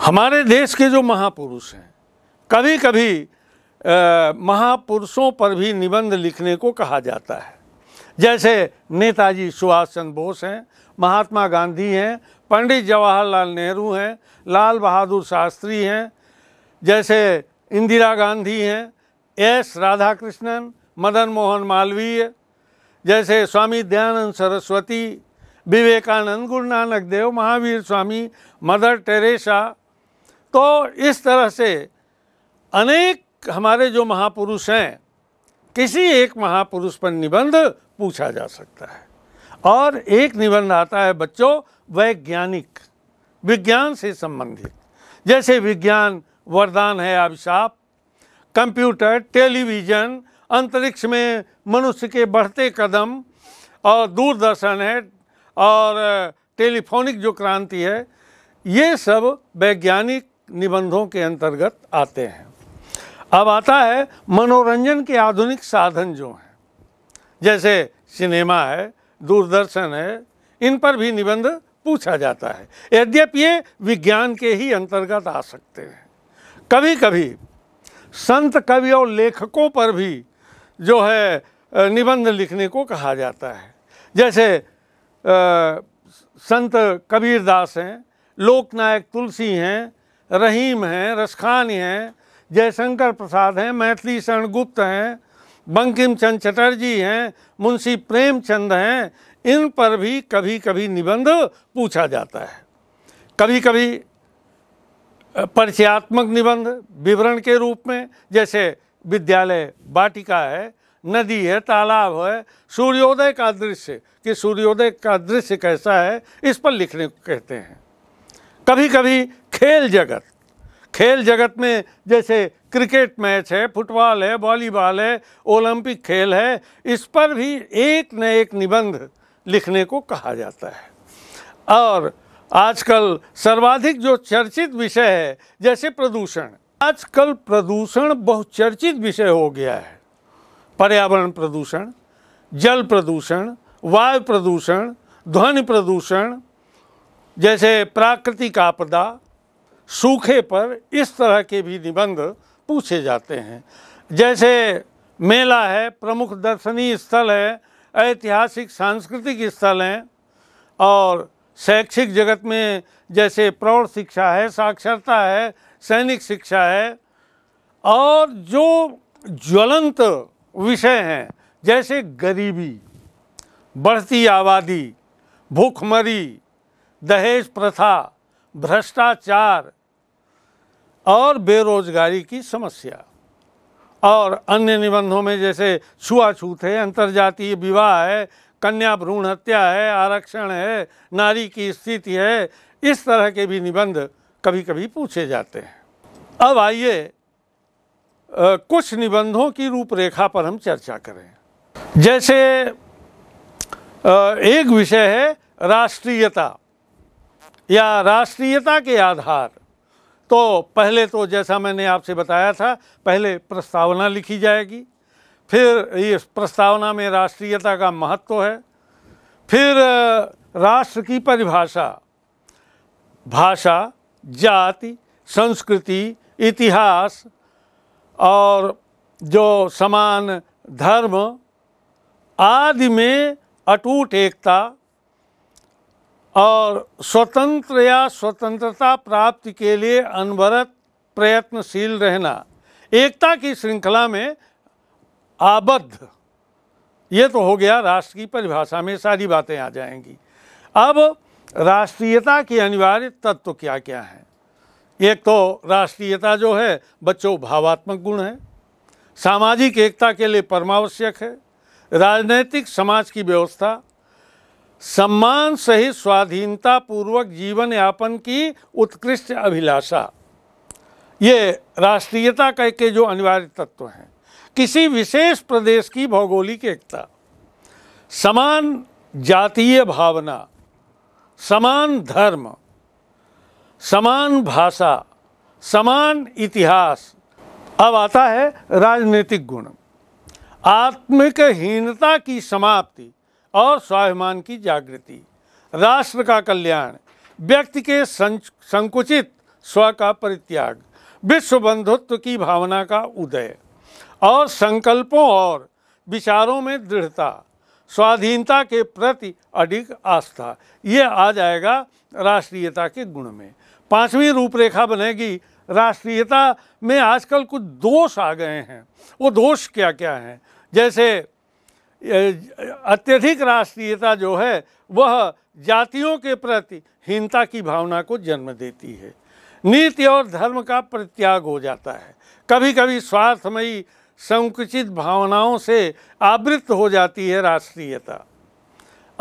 हमारे देश के जो महापुरुष हैं कभी कभी महापुरुषों पर भी निबंध लिखने को कहा जाता है जैसे नेताजी सुभाष चंद्र बोस हैं महात्मा गांधी हैं पंडित जवाहरलाल नेहरू हैं लाल बहादुर शास्त्री हैं जैसे इंदिरा गांधी हैं एस राधाकृष्णन मदन मोहन मालवीय जैसे स्वामी दयानंद सरस्वती विवेकानंद गुरु नानक देव महावीर स्वामी मदर टेरेसा तो इस तरह से अनेक हमारे जो महापुरुष हैं किसी एक महापुरुष पर निबंध पूछा जा सकता है और एक निबंध आता है बच्चों वैज्ञानिक विज्ञान से संबंधित जैसे विज्ञान वरदान है अभिशाप कंप्यूटर टेलीविज़न अंतरिक्ष में मनुष्य के बढ़ते कदम और दूरदर्शन है और टेलीफोनिक जो क्रांति है ये सब वैज्ञानिक निबंधों के अंतर्गत आते हैं अब आता है मनोरंजन के आधुनिक साधन जो हैं जैसे सिनेमा है दूरदर्शन है इन पर भी निबंध पूछा जाता है यद्यपि ये विज्ञान के ही अंतर्गत आ सकते हैं कभी कभी संत कवि और लेखकों पर भी जो है निबंध लिखने को कहा जाता है जैसे आ, संत कबीरदास हैं लोकनायक तुलसी हैं रहीम हैं रसखान हैं जयशंकर प्रसाद हैं मैथिली शरण गुप्त हैं बंकिम चंद चटर्जी हैं मुंशी प्रेमचंद हैं इन पर भी कभी कभी निबंध पूछा जाता है कभी कभी परिचयात्मक निबंध विवरण के रूप में जैसे विद्यालय बाटिका है नदी है तालाब है सूर्योदय का दृश्य कि सूर्योदय का दृश्य कैसा है इस पर लिखने को कहते हैं कभी कभी खेल जगत खेल जगत में जैसे क्रिकेट मैच है फुटबॉल है वॉलीबॉल है ओलंपिक खेल है इस पर भी एक न एक निबंध लिखने को कहा जाता है और आजकल सर्वाधिक जो चर्चित विषय है जैसे प्रदूषण आजकल प्रदूषण बहुत चर्चित विषय हो गया है पर्यावरण प्रदूषण जल प्रदूषण वायु प्रदूषण ध्वनि प्रदूषण जैसे प्राकृतिक आपदा सूखे पर इस तरह के भी निबंध पूछे जाते हैं जैसे मेला है प्रमुख दर्शनीय स्थल है ऐतिहासिक सांस्कृतिक स्थल हैं और शैक्षिक जगत में जैसे प्रौढ़ शिक्षा है साक्षरता है सैनिक शिक्षा है और जो ज्वलंत विषय हैं जैसे गरीबी बढ़ती आबादी भूखमरी दहेज प्रथा भ्रष्टाचार और बेरोजगारी की समस्या और अन्य निबंधों में जैसे छुआछूत है अंतरजातीय विवाह है कन्या भ्रूण हत्या है आरक्षण है नारी की स्थिति है इस तरह के भी निबंध कभी कभी पूछे जाते हैं अब आइए कुछ निबंधों की रूपरेखा पर हम चर्चा करें जैसे एक विषय है राष्ट्रीयता या राष्ट्रीयता के आधार तो पहले तो जैसा मैंने आपसे बताया था पहले प्रस्तावना लिखी जाएगी फिर इस प्रस्तावना में राष्ट्रीयता का महत्व है फिर राष्ट्र की परिभाषा भाषा जाति संस्कृति इतिहास और जो समान धर्म आदि में अटूट एकता और स्वतंत्र या स्वतंत्रता प्राप्ति के लिए अनवरत प्रयत्नशील रहना एकता की श्रृंखला में आबद्ध ये तो हो गया राष्ट्र की परिभाषा में सारी बातें आ जाएंगी अब राष्ट्रीयता की अनिवार्य तत्व तो क्या क्या है एक तो राष्ट्रीयता जो है बच्चों भावात्मक गुण है सामाजिक एकता के लिए परमावश्यक है राजनैतिक समाज की व्यवस्था सम्मान सहित स्वाधीनता पूर्वक जीवन यापन की उत्कृष्ट अभिलाषा ये राष्ट्रीयता कह के जो अनिवार्य तत्व हैं किसी विशेष प्रदेश की भौगोलिक एकता समान जातीय भावना समान धर्म समान भाषा समान इतिहास अब आता है राजनीतिक गुण हीनता की समाप्ति और स्वाभिमान की जागृति राष्ट्र का कल्याण व्यक्ति के संकुचित स्व का परित्याग विश्व बंधुत्व की भावना का उदय और संकल्पों और विचारों में दृढ़ता स्वाधीनता के प्रति अधिक आस्था ये आ जाएगा राष्ट्रीयता के गुण में पांचवी रूपरेखा बनेगी राष्ट्रीयता में आजकल कुछ दोष आ गए हैं वो दोष क्या क्या हैं जैसे अत्यधिक राष्ट्रीयता जो है वह जातियों के प्रति हीनता की भावना को जन्म देती है नीति और धर्म का परित्याग हो जाता है कभी कभी स्वार्थमयी संकुचित भावनाओं से आवृत्त हो जाती है राष्ट्रीयता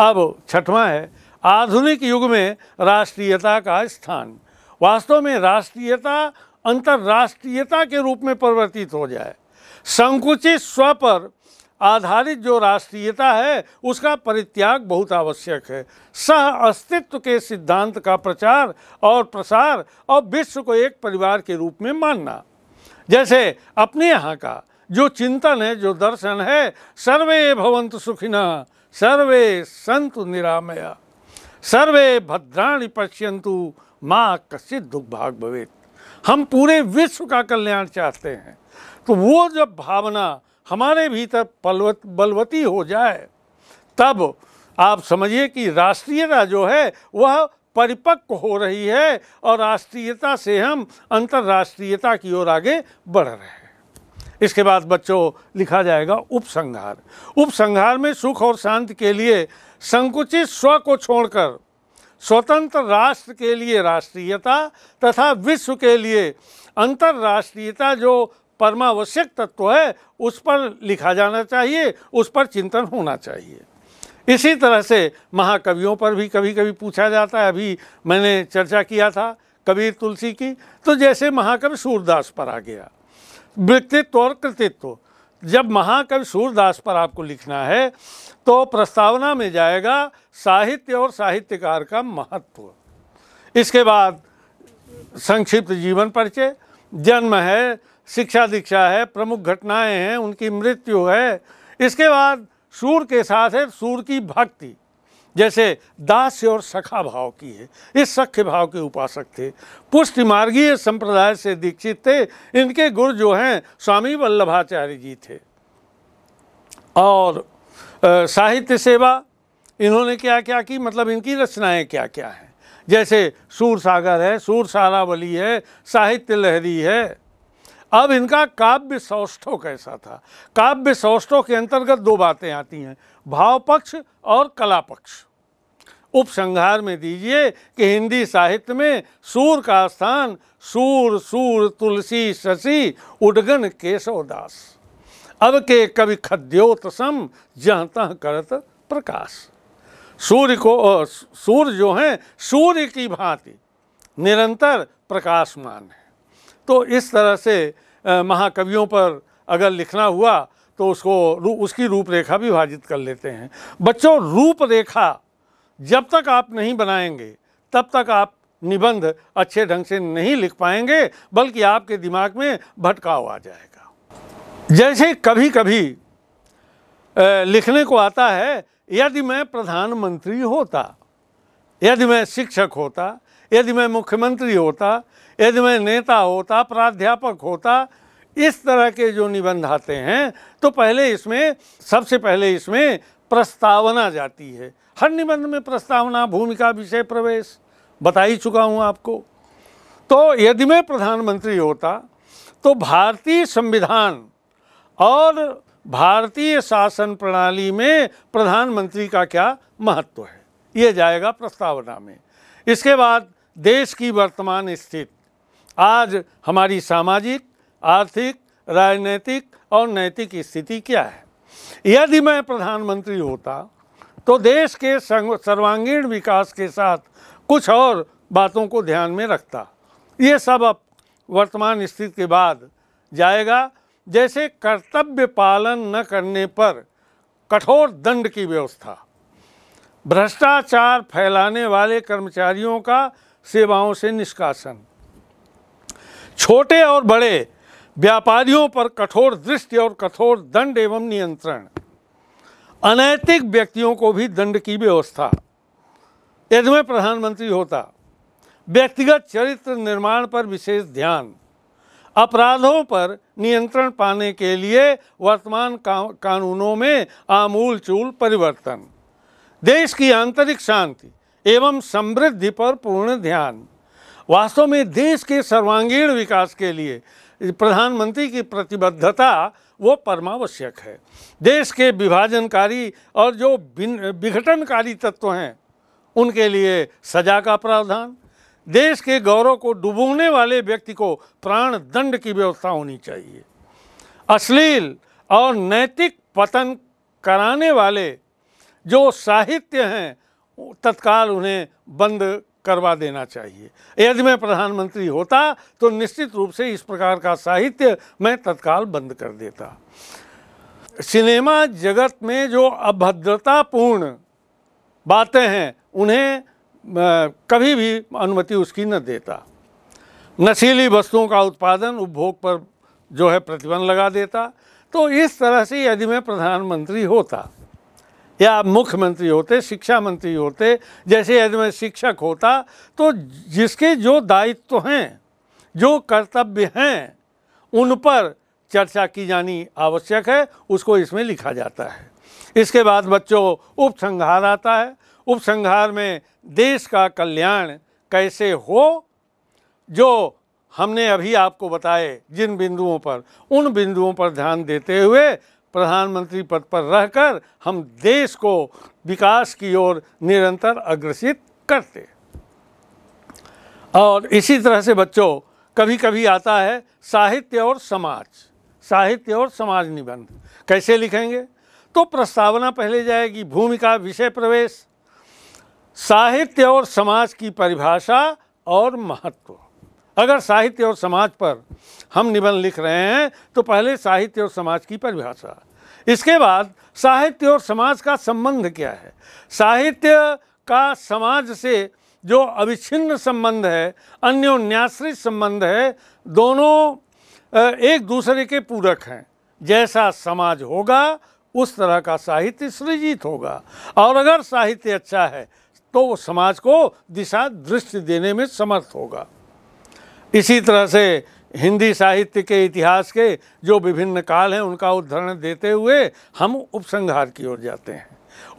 अब छठवां है आधुनिक युग में राष्ट्रीयता का स्थान वास्तव में राष्ट्रीयता अंतर्राष्ट्रीयता के रूप में परिवर्तित हो जाए संकुचित स्व पर आधारित जो राष्ट्रीयता है उसका परित्याग बहुत आवश्यक है सह अस्तित्व के सिद्धांत का प्रचार और प्रसार और विश्व को एक परिवार के रूप में मानना जैसे अपने यहाँ का जो चिंतन है जो दर्शन है सर्वे भवंत सुखिना सर्वे संतु निरामया सर्वे भद्राणी पश्यंतु माँ कश्चित दुख भवे हम पूरे विश्व का कल्याण चाहते हैं तो वो जब भावना हमारे भीतर पलवत बलवती हो जाए तब आप समझिए कि राष्ट्रीयता जो है वह परिपक्व हो रही है और राष्ट्रीयता से हम अंतर्राष्ट्रीयता की ओर आगे बढ़ रहे हैं इसके बाद बच्चों लिखा जाएगा उपसंहार उपसंहार में सुख और शांति के लिए संकुचित स्व को छोड़कर स्वतंत्र राष्ट्र के लिए राष्ट्रीयता तथा विश्व के लिए अंतर्राष्ट्रीयता जो परमावश्यक तत्व है उस पर लिखा जाना चाहिए उस पर चिंतन होना चाहिए इसी तरह से महाकवियों पर भी कभी कभी पूछा जाता है अभी मैंने चर्चा किया था कबीर तुलसी की तो जैसे महाकवि सूरदास पर आ गया व्यक्तित्व और कृतित्व जब महाकवि सूरदास पर आपको लिखना है तो प्रस्तावना में जाएगा साहित्य और साहित्यकार का महत्व इसके बाद संक्षिप्त जीवन परिचय जन्म है शिक्षा दीक्षा है प्रमुख घटनाएं हैं उनकी मृत्यु है इसके बाद सूर के साथ है सूर की भक्ति जैसे दास्य और सखा भाव की है इस सख्य भाव के उपासक थे पुष्ट मार्गीय संप्रदाय से दीक्षित थे इनके गुरु जो हैं स्वामी वल्लभाचार्य जी थे और साहित्य सेवा इन्होंने क्या क्या की मतलब इनकी रचनाएं क्या क्या हैं जैसे सूर सागर है सूर सारावली है साहित्य लहरी है अब इनका काव्य सौष्ठव कैसा था काव्य सौष्ठव के अंतर्गत दो बातें आती हैं भाव पक्ष और कला पक्ष उपसंहार में दीजिए कि हिंदी साहित्य में सूर का स्थान सूर सूर तुलसी शशि उडगन केशवदास अब के कवि सम जहाँ तह करत प्रकाश सूर्य को सूर्य जो हैं सूर्य की भांति निरंतर प्रकाशमान है तो इस तरह से महाकवियों पर अगर लिखना हुआ तो उसको रू, उसकी रूपरेखा भी विभाजित कर लेते हैं बच्चों रूपरेखा जब तक आप नहीं बनाएंगे तब तक आप निबंध अच्छे ढंग से नहीं लिख पाएंगे बल्कि आपके दिमाग में भटकाव आ जाएगा जैसे कभी कभी लिखने को आता है यदि मैं प्रधानमंत्री होता यदि मैं शिक्षक होता यदि मैं मुख्यमंत्री होता यदि मैं नेता होता प्राध्यापक होता इस तरह के जो निबंध आते हैं तो पहले इसमें सबसे पहले इसमें प्रस्तावना जाती है हर निबंध में प्रस्तावना भूमिका विषय प्रवेश बता ही चुका हूँ आपको तो यदि मैं प्रधानमंत्री होता तो भारतीय संविधान और भारतीय शासन प्रणाली में प्रधानमंत्री का क्या महत्व है ये जाएगा प्रस्तावना में इसके बाद देश की वर्तमान स्थिति आज हमारी सामाजिक आर्थिक राजनीतिक और नैतिक स्थिति क्या है यदि मैं प्रधानमंत्री होता तो देश के सर्वांगीण विकास के साथ कुछ और बातों को ध्यान में रखता ये सब अब वर्तमान स्थिति के बाद जाएगा जैसे कर्तव्य पालन न करने पर कठोर दंड की व्यवस्था भ्रष्टाचार फैलाने वाले कर्मचारियों का सेवाओं से निष्कासन छोटे और बड़े व्यापारियों पर कठोर दृष्टि और कठोर दंड एवं नियंत्रण अनैतिक व्यक्तियों को भी दंड की व्यवस्था यदि मैं प्रधानमंत्री होता व्यक्तिगत चरित्र निर्माण पर विशेष ध्यान अपराधों पर नियंत्रण पाने के लिए वर्तमान का, कानूनों में आमूल चूल परिवर्तन देश की आंतरिक शांति एवं समृद्धि पर पूर्ण ध्यान वास्तव में देश के सर्वांगीण विकास के लिए प्रधानमंत्री की प्रतिबद्धता वो परमावश्यक है देश के विभाजनकारी और जो विघटनकारी तत्व हैं उनके लिए सजा का प्रावधान देश के गौरव को डुबोने वाले व्यक्ति को प्राण दंड की व्यवस्था होनी चाहिए अश्लील और नैतिक पतन कराने वाले जो साहित्य हैं तत्काल उन्हें बंद करवा देना चाहिए यदि मैं प्रधानमंत्री होता तो निश्चित रूप से इस प्रकार का साहित्य मैं तत्काल बंद कर देता सिनेमा जगत में जो अभद्रतापूर्ण बातें हैं उन्हें कभी भी अनुमति उसकी न देता नशीली वस्तुओं का उत्पादन उपभोग पर जो है प्रतिबंध लगा देता तो इस तरह से यदि मैं प्रधानमंत्री होता या मुख्यमंत्री होते शिक्षा मंत्री होते जैसे यदि मैं शिक्षक होता तो जिसके जो दायित्व तो हैं जो कर्तव्य हैं उन पर चर्चा की जानी आवश्यक है उसको इसमें लिखा जाता है इसके बाद बच्चों उपसंहार आता है उपसंहार में देश का कल्याण कैसे हो जो हमने अभी आपको बताए जिन बिंदुओं पर उन बिंदुओं पर ध्यान देते हुए प्रधानमंत्री पद पर रहकर हम देश को विकास की ओर निरंतर अग्रसित करते और इसी तरह से बच्चों कभी कभी आता है साहित्य और समाज साहित्य और समाज निबंध कैसे लिखेंगे तो प्रस्तावना पहले जाएगी भूमिका विषय प्रवेश साहित्य और समाज की परिभाषा और महत्व अगर साहित्य और समाज पर हम निबंध लिख रहे हैं तो पहले साहित्य और समाज की परिभाषा इसके बाद साहित्य और समाज का संबंध क्या है साहित्य का समाज से जो अविच्छिन्न संबंध है अन्योन्याश्रित संबंध है दोनों एक दूसरे के पूरक हैं जैसा समाज होगा उस तरह का साहित्य सृजित होगा और अगर साहित्य अच्छा है तो वो समाज को दिशा दृष्टि देने में समर्थ होगा इसी तरह से हिंदी साहित्य के इतिहास के जो विभिन्न काल हैं उनका उदाहरण देते हुए हम उपसंहार की ओर जाते हैं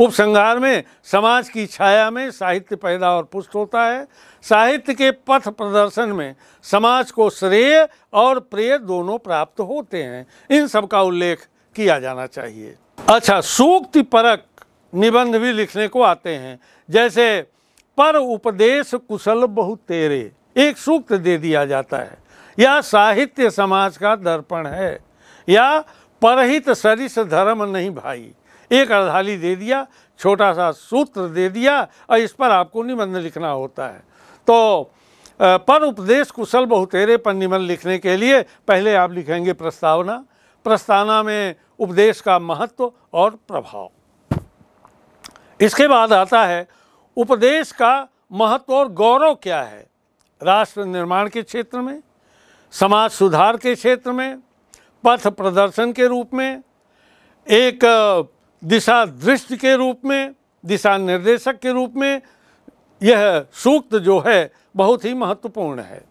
उपसंहार में समाज की छाया में साहित्य पैदा और पुष्ट होता है साहित्य के पथ प्रदर्शन में समाज को श्रेय और प्रेय दोनों प्राप्त होते हैं इन सब का उल्लेख किया जाना चाहिए अच्छा सूक्ति परक निबंध भी लिखने को आते हैं जैसे पर उपदेश कुशल बहु तेरे एक सूक्त दे दिया जाता है या साहित्य समाज का दर्पण है या परहित सरिस धर्म नहीं भाई एक अर्धाली दे दिया छोटा सा सूत्र दे दिया और इस पर आपको निबंध लिखना होता है तो पर उपदेश कुशल बहुतेरे पर निबंध लिखने के लिए पहले आप लिखेंगे प्रस्तावना प्रस्तावना में उपदेश का महत्व और प्रभाव इसके बाद आता है उपदेश का महत्व और गौरव क्या है राष्ट्र निर्माण के क्षेत्र में समाज सुधार के क्षेत्र में पथ प्रदर्शन के रूप में एक दिशा दृष्टि के रूप में दिशा निर्देशक के रूप में यह सूक्त जो है बहुत ही महत्वपूर्ण है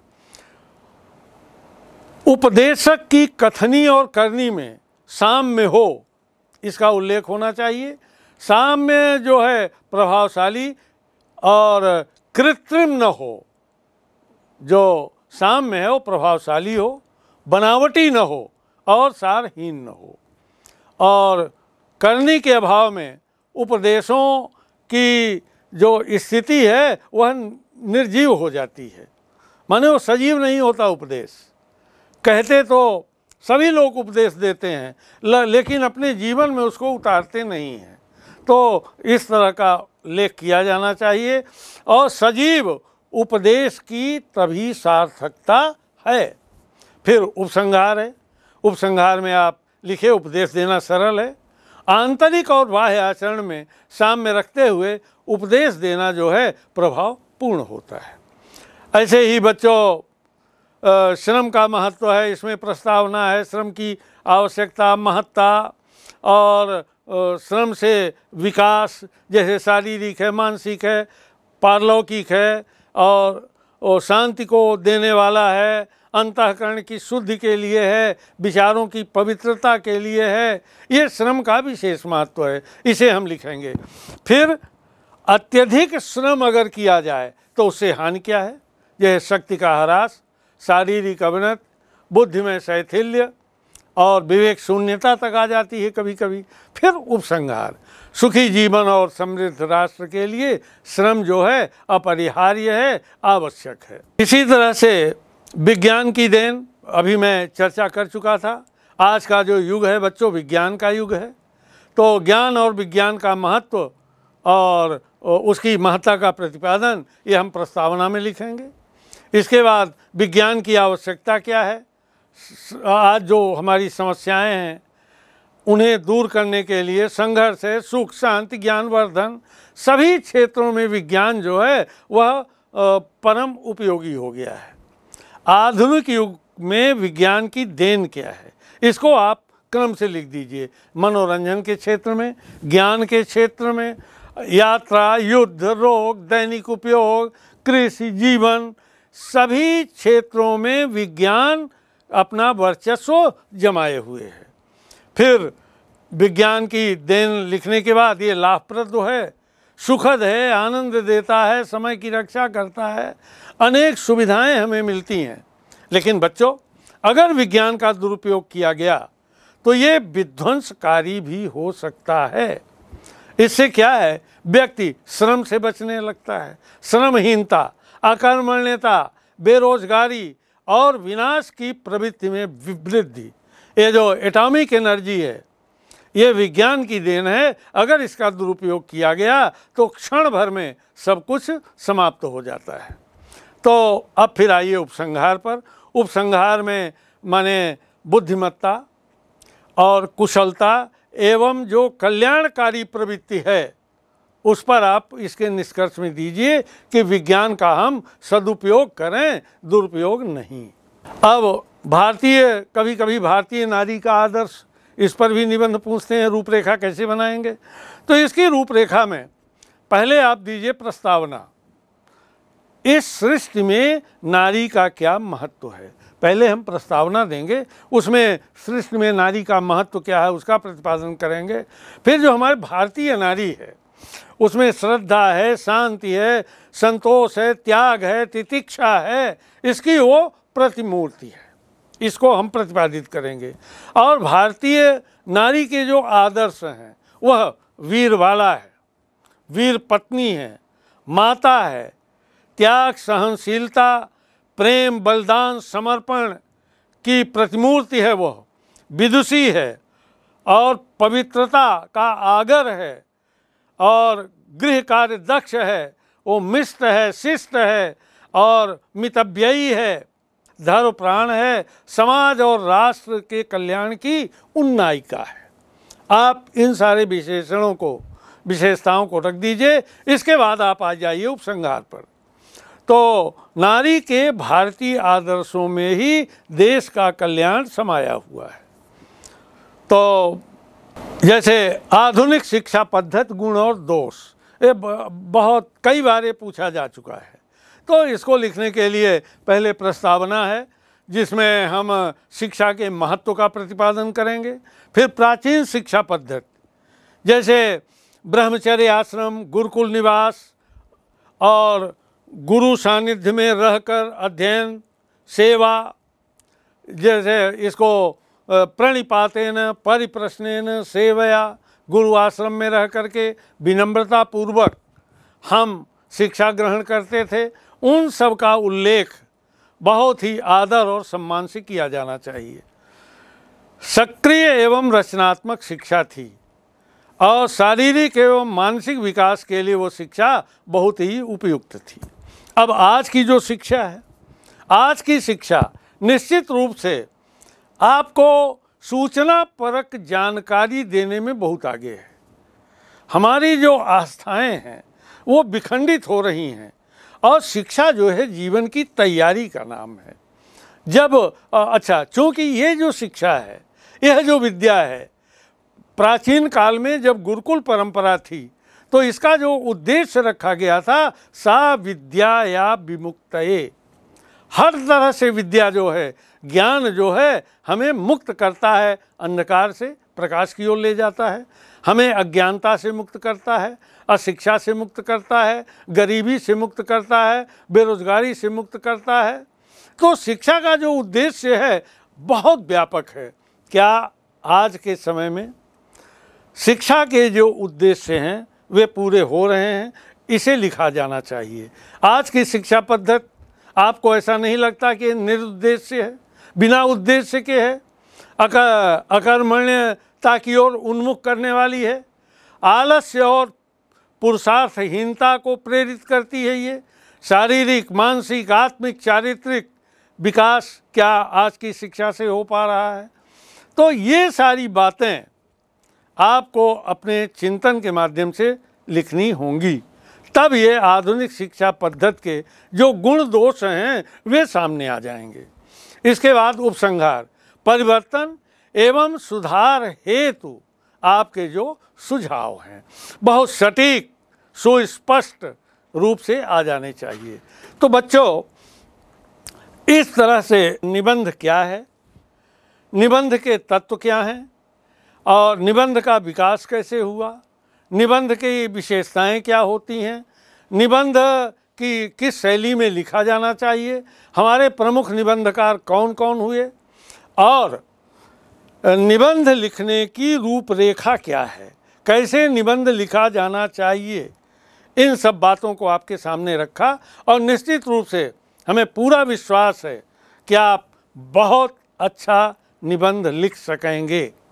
उपदेशक की कथनी और करनी में साम में हो इसका उल्लेख होना चाहिए साम में जो है प्रभावशाली और कृत्रिम न हो जो में है वो प्रभावशाली हो बनावटी न हो और सारहीन न हो और करनी के अभाव में उपदेशों की जो स्थिति है वह निर्जीव हो जाती है माने वो सजीव नहीं होता उपदेश कहते तो सभी लोग उपदेश देते हैं लेकिन अपने जीवन में उसको उतारते नहीं हैं तो इस तरह का लेख किया जाना चाहिए और सजीव उपदेश की तभी सार्थकता है फिर उपसंहार है उपसंहार में आप लिखे उपदेश देना सरल है आंतरिक और बाह्य आचरण में साम्य रखते हुए उपदेश देना जो है प्रभाव पूर्ण होता है ऐसे ही बच्चों श्रम का महत्व है इसमें प्रस्तावना है श्रम की आवश्यकता महत्ता और श्रम से विकास जैसे शारीरिक है मानसिक है पारलौकिक है और वो शांति को देने वाला है अंतकरण की शुद्धि के लिए है विचारों की पवित्रता के लिए है ये श्रम का विशेष महत्व है इसे हम लिखेंगे फिर अत्यधिक श्रम अगर किया जाए तो उससे हानि क्या है यह शक्ति का ह्रास शारीरिक अवनत बुद्धि में शैथिल्य और विवेक शून्यता तक आ जाती है कभी कभी फिर उपसंहार सुखी जीवन और समृद्ध राष्ट्र के लिए श्रम जो है अपरिहार्य है आवश्यक है इसी तरह से विज्ञान की देन अभी मैं चर्चा कर चुका था आज का जो युग है बच्चों विज्ञान का युग है तो ज्ञान और विज्ञान का महत्व और उसकी महत्ता का प्रतिपादन ये हम प्रस्तावना में लिखेंगे इसके बाद विज्ञान की आवश्यकता क्या है आज जो हमारी समस्याएं हैं उन्हें दूर करने के लिए संघर्ष है सुख शांति ज्ञानवर्धन सभी क्षेत्रों में विज्ञान जो है वह परम उपयोगी हो गया है आधुनिक युग में विज्ञान की देन क्या है इसको आप क्रम से लिख दीजिए मनोरंजन के क्षेत्र में ज्ञान के क्षेत्र में यात्रा युद्ध रोग दैनिक उपयोग कृषि जीवन सभी क्षेत्रों में विज्ञान अपना वर्चस्व जमाए हुए है फिर विज्ञान की देन लिखने के बाद ये लाभप्रद तो है सुखद है आनंद देता है समय की रक्षा करता है अनेक सुविधाएं हमें मिलती हैं लेकिन बच्चों अगर विज्ञान का दुरुपयोग किया गया तो ये विध्वंसकारी भी हो सकता है इससे क्या है व्यक्ति श्रम से बचने लगता है श्रमहीनता अकर्मण्यता बेरोजगारी और विनाश की प्रवृत्ति में विवृद्धि ये जो एटॉमिक एनर्जी है ये विज्ञान की देन है अगर इसका दुरुपयोग किया गया तो क्षण भर में सब कुछ समाप्त हो जाता है तो अब फिर आइए उपसंहार पर उपसंहार में माने बुद्धिमत्ता और कुशलता एवं जो कल्याणकारी प्रवृत्ति है उस पर आप इसके निष्कर्ष में दीजिए कि विज्ञान का हम सदुपयोग करें दुरुपयोग नहीं अब भारतीय कभी कभी भारतीय नारी का आदर्श इस पर भी निबंध पूछते हैं रूपरेखा कैसे बनाएंगे तो इसकी रूपरेखा में पहले आप दीजिए प्रस्तावना इस सृष्टि में नारी का क्या महत्व है पहले हम प्रस्तावना देंगे उसमें सृष्टि में नारी का महत्व क्या है उसका प्रतिपादन करेंगे फिर जो हमारे भारतीय नारी है उसमें श्रद्धा है शांति है संतोष है त्याग है तितिक्षा है इसकी वो प्रतिमूर्ति है इसको हम प्रतिपादित करेंगे और भारतीय नारी के जो आदर्श हैं वह वीर वाला है वीर पत्नी है माता है त्याग सहनशीलता प्रेम बलिदान समर्पण की प्रतिमूर्ति है वह विदुषी है और पवित्रता का आगर है और गृह कार्य दक्ष है वो मिष्ट है शिष्ट है और मितव्ययी है धर्म प्राण है समाज और राष्ट्र के कल्याण की उन्नायिका है आप इन सारे विशेषणों को विशेषताओं को रख दीजिए इसके बाद आप आ जाइए उपसंहार पर तो नारी के भारतीय आदर्शों में ही देश का कल्याण समाया हुआ है तो जैसे आधुनिक शिक्षा पद्धति गुण और दोष ये बहुत कई बार ये पूछा जा चुका है तो इसको लिखने के लिए पहले प्रस्तावना है जिसमें हम शिक्षा के महत्व का प्रतिपादन करेंगे फिर प्राचीन शिक्षा पद्धति जैसे ब्रह्मचर्य आश्रम गुरुकुल निवास और गुरु सानिध्य में रहकर अध्ययन सेवा जैसे इसको प्रणिपातेन परिप्रश्न सेवया गुरु आश्रम में रह करके विनम्रता पूर्वक हम शिक्षा ग्रहण करते थे उन सब का उल्लेख बहुत ही आदर और सम्मान से किया जाना चाहिए सक्रिय एवं रचनात्मक शिक्षा थी और शारीरिक एवं मानसिक विकास के लिए वो शिक्षा बहुत ही उपयुक्त थी अब आज की जो शिक्षा है आज की शिक्षा निश्चित रूप से आपको सूचना परक जानकारी देने में बहुत आगे है हमारी जो आस्थाएं हैं वो विखंडित हो रही हैं और शिक्षा जो है जीवन की तैयारी का नाम है जब अच्छा चूँकि ये जो शिक्षा है यह जो विद्या है प्राचीन काल में जब गुरुकुल परंपरा थी तो इसका जो उद्देश्य रखा गया था सा विद्या या विमुक्त हर तरह से विद्या जो है ज्ञान जो है हमें मुक्त करता है अंधकार से प्रकाश की ओर ले जाता है हमें अज्ञानता से मुक्त करता है अशिक्षा से मुक्त करता है गरीबी से मुक्त करता है बेरोजगारी से मुक्त करता है तो शिक्षा का जो उद्देश्य है बहुत व्यापक है क्या आज के समय में शिक्षा के जो उद्देश्य हैं वे पूरे हो रहे हैं इसे लिखा जाना चाहिए आज की शिक्षा पद्धति आपको ऐसा नहीं लगता कि निरुद्देश्य है बिना उद्देश्य के है अकर्मण्यता की ओर उन्मुख करने वाली है आलस्य और पुरुषार्थहीनता को प्रेरित करती है ये शारीरिक मानसिक आत्मिक चारित्रिक विकास क्या आज की शिक्षा से हो पा रहा है तो ये सारी बातें आपको अपने चिंतन के माध्यम से लिखनी होंगी तब ये आधुनिक शिक्षा पद्धति के जो गुण दोष हैं वे सामने आ जाएंगे इसके बाद उपसंहार परिवर्तन एवं सुधार हेतु आपके जो सुझाव हैं बहुत सटीक सुस्पष्ट रूप से आ जाने चाहिए तो बच्चों इस तरह से निबंध क्या है निबंध के तत्व क्या हैं और निबंध का विकास कैसे हुआ निबंध की विशेषताएं क्या होती हैं निबंध की किस शैली में लिखा जाना चाहिए हमारे प्रमुख निबंधकार कौन कौन हुए और निबंध लिखने की रूपरेखा क्या है कैसे निबंध लिखा जाना चाहिए इन सब बातों को आपके सामने रखा और निश्चित रूप से हमें पूरा विश्वास है कि आप बहुत अच्छा निबंध लिख सकेंगे